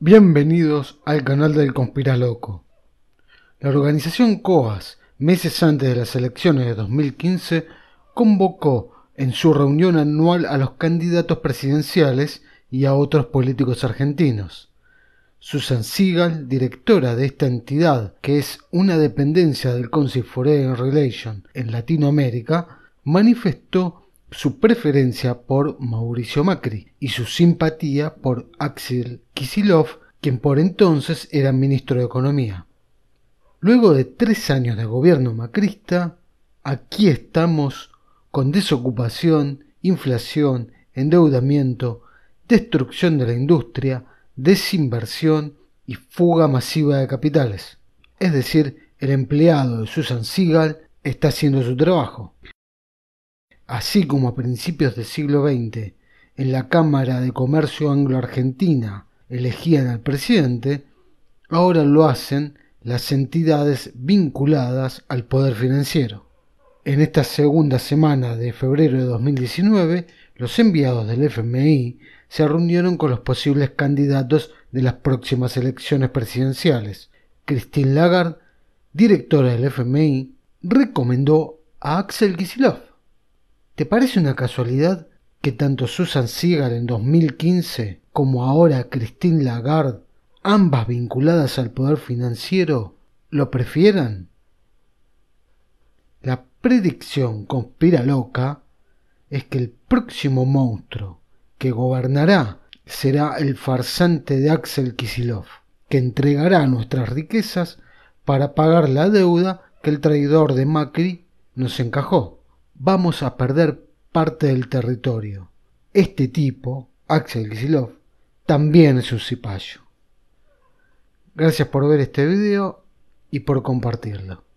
Bienvenidos al canal del Conspiraloco. La organización COAS, meses antes de las elecciones de 2015, convocó en su reunión anual a los candidatos presidenciales y a otros políticos argentinos. Susan Seagal, directora de esta entidad, que es una dependencia del Council for Relations Relation en Latinoamérica, manifestó su preferencia por Mauricio Macri y su simpatía por Axel Kisilov, quien por entonces era ministro de Economía. Luego de tres años de gobierno macrista, aquí estamos con desocupación, inflación, endeudamiento, destrucción de la industria, desinversión y fuga masiva de capitales. Es decir, el empleado de Susan Sigal está haciendo su trabajo así como a principios del siglo XX en la Cámara de Comercio Anglo-Argentina elegían al presidente, ahora lo hacen las entidades vinculadas al poder financiero. En esta segunda semana de febrero de 2019, los enviados del FMI se reunieron con los posibles candidatos de las próximas elecciones presidenciales. Christine Lagarde, directora del FMI, recomendó a Axel Kicillof ¿Te parece una casualidad que tanto Susan Seagal en 2015 como ahora Christine Lagarde, ambas vinculadas al poder financiero, lo prefieran? La predicción conspira loca es que el próximo monstruo que gobernará será el farsante de Axel Kisilov, que entregará nuestras riquezas para pagar la deuda que el traidor de Macri nos encajó vamos a perder parte del territorio. Este tipo, Axel Kisilov, también es un cipayo. Gracias por ver este video y por compartirlo.